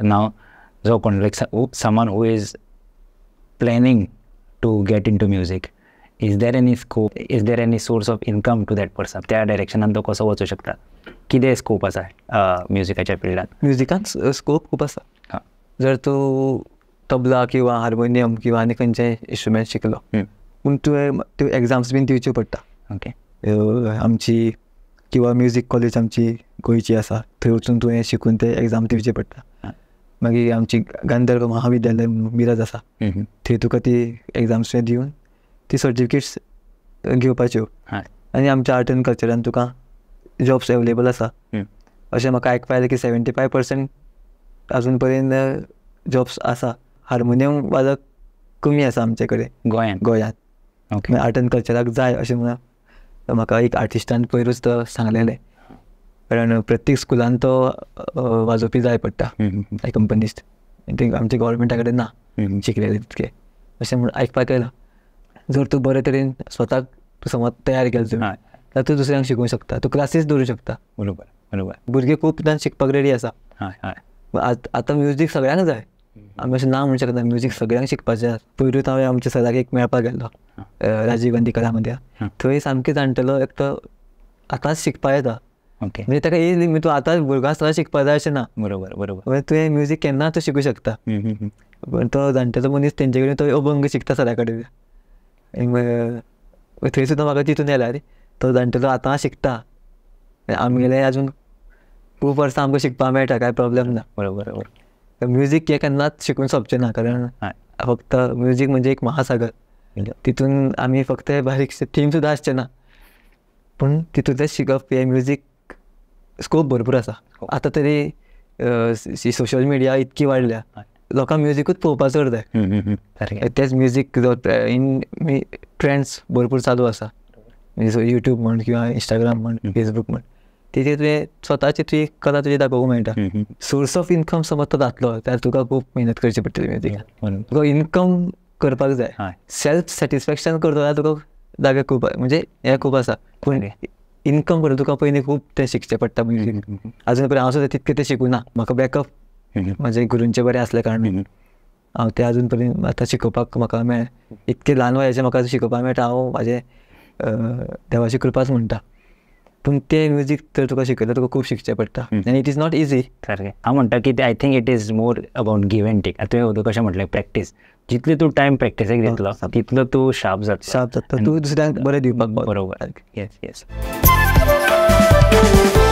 now so like someone is planning to get into music is there any scope is there any source of income to that person त्या डायरेक्शनान तो कसो वचू शकता कितें scope आसा म्युझिकाच्या फिल्डान म्युजिकान scope खूप आसा जर तूं तबला किंवां हार्मोनियम किंवां आनी खंयचें इंस्ट्रुमेंट शिकलो पूण तुवें त्यो एग्जाम्स बीन दिवच्यो पडटा ओके आमची किंवां म्युजीक कॉलेज आमची गोंयची आसा थंय वचून तुवें शिकून ते एग्जाम दिवचे पडटा मागीर आमची गांधर्व महाविद्यालय मिरज आसा थंय तुका ती एग्जाम्स दिवन ती सर्टिफिकेट्स घेवपाच्यो आनी आमच्या आर्ट एंड कल्चरान तुका जॉब्स अवेलेबल आसा अशें म्हाका आयकपा आयलें की सेवेंटी फायव पर्सेंट अजून पर्यंत जॉब्स आसा हार्मोनियम वादक कमी आसा आमचे कडेन गोंयांत गोंयांत आर्ट एंड कल्चराक जाय अशें म्हणून म्हाका एक आर्टिस्टान पयरूच तो सांगलेलें कारण प्रत्येक स्कुलान तो वाजोवपी जाय पडटा आय कंपनीज ते आमच्या गव्हर्मेंटा कडेन ना शिकलेले तितके अशें म्हूण आयकपाक येयलां जर तूं बरे तरेन स्वताक तूं समज तयार केलो तुवें जाल्यार तूं दुसऱ्यांक शिकूंक शकता तूं क्लासीस दवरूंक शकता बरोबर बरोबर भुरगे खूब जाण शिकपाक रेडी आसा हय हय आतां म्युजीक सगळ्यांक जाय आमी अशें ना म्हणूंक शकता म्युजीक सगळ्यांक शिकपाचें आसा पयरूच हांवें आमच्या सराक एक मेळपाक गेल्लो राजीव गांधी कला मध्ये थंय सामकें जाणटेलो एकटो आतांच शिकपा येता ओके म्हणजे त्या काही मी तू आता भुरगो असताना शिकपा जाय ना बरोबर बरोबर म्हणजे हे म्युझिक केन्ना तू शिकू शकता पण तो जाणटेलो मनीस त्यांच्याकडे कडेन तो अभंग शिकता सदा कडेन थंय सुद्दां म्हाका तितून येयला रे तो जाणटेलो आतां शिकता आमगेले अजून खूब वर्सां आमकां शिकपा मेळटा कांय प्रॉब्लेम ना बरोबर बरोबर म्युजीक हें केन्नाच शिकून सोंपचें ना कारण फक्त म्युझिक म्हणजे एक महासागर म्हणजे? तितून आम्ही फक्त बारीकशे थीम सुद्दां आसचें ना पूण तितूंतलें शिकप हें म्युझिक स्कोप भरपूर आसा हो. आतां तरी सोशल मिडिया इतकी वाडल्या लोकां म्युझिकूच पळोवपा चड जाय तेच म्युजीक जो इन ट्रेंड्स भरपूर चालू आसा म्हणजे युट्यूब म्हण किंवा इंस्टाग्राम म्हण फेसबूक म्हण तिथे तुवें स्वताची तुवें कला तुजी दाखोवंक मेळटा सोर्स ऑफ इनकम समज तो हो, जातलो जाल्यार तुका खूब मेहनत करची पडटली म्युजिकान तुका इनकम करपाक जाय सेल्फ सॅटिस्फॅक्शन करतलो जाल्यार तुका जागे खूब म्हणजे हे खूब आसा पूण इन्कम करून तुका पयलीं खूब तें शिकचें पडटा पयलीं म्हणजे आजून पर्यंत हांव सुद्दां तितकें तें शिकूना म्हाका बॅकअप म्हजे गुरूंचे बरें आसलें कारण हांव ते अजून पर्यंत आतां शिकोवपाक म्हाका मेळ इतके ल्हान वयाचे म्हाका शिकोवपाक मेळटा हांव म्हाजें देवाची कृपाच म्हणटा पूण ते म्युजीक तर तुका शिकयता तुका खूप शिकचें पडटा आनी इट इज नॉट इजी सारकें हांव म्हणटा की I think it is more about give and take आतां तुवें कशें म्हटलें प्रॅक्टीस जितले तूं टायम प्रॅक्टिस घेतला तितलो तूं शार्प जाता शार्प जाता तूं दुसऱ्यांक बरें दिवपाक बरोबर येस येस